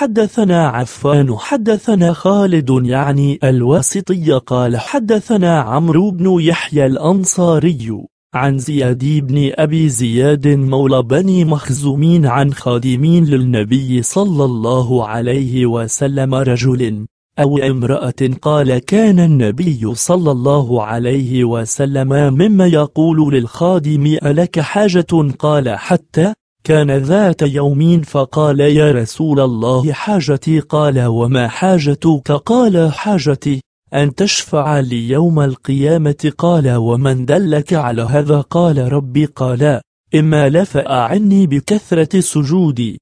حدثنا عفان حدثنا خالد يعني الواسطي قال حدثنا عمرو بن يحيى الأنصاري عن زياد بن أبي زياد مولى بني مخزومين عن خادمين للنبي صلى الله عليه وسلم رجل أو امرأة قال كان النبي صلى الله عليه وسلم مما يقول للخادم ألك حاجة قال حتى كان ذات يوم فقال يا رسول الله حاجتي قال وما حاجتك قال حاجتي أن تشفع لي يوم القيامة قال ومن دلك على هذا قال ربي قال إما لفأعني بكثرة سجودي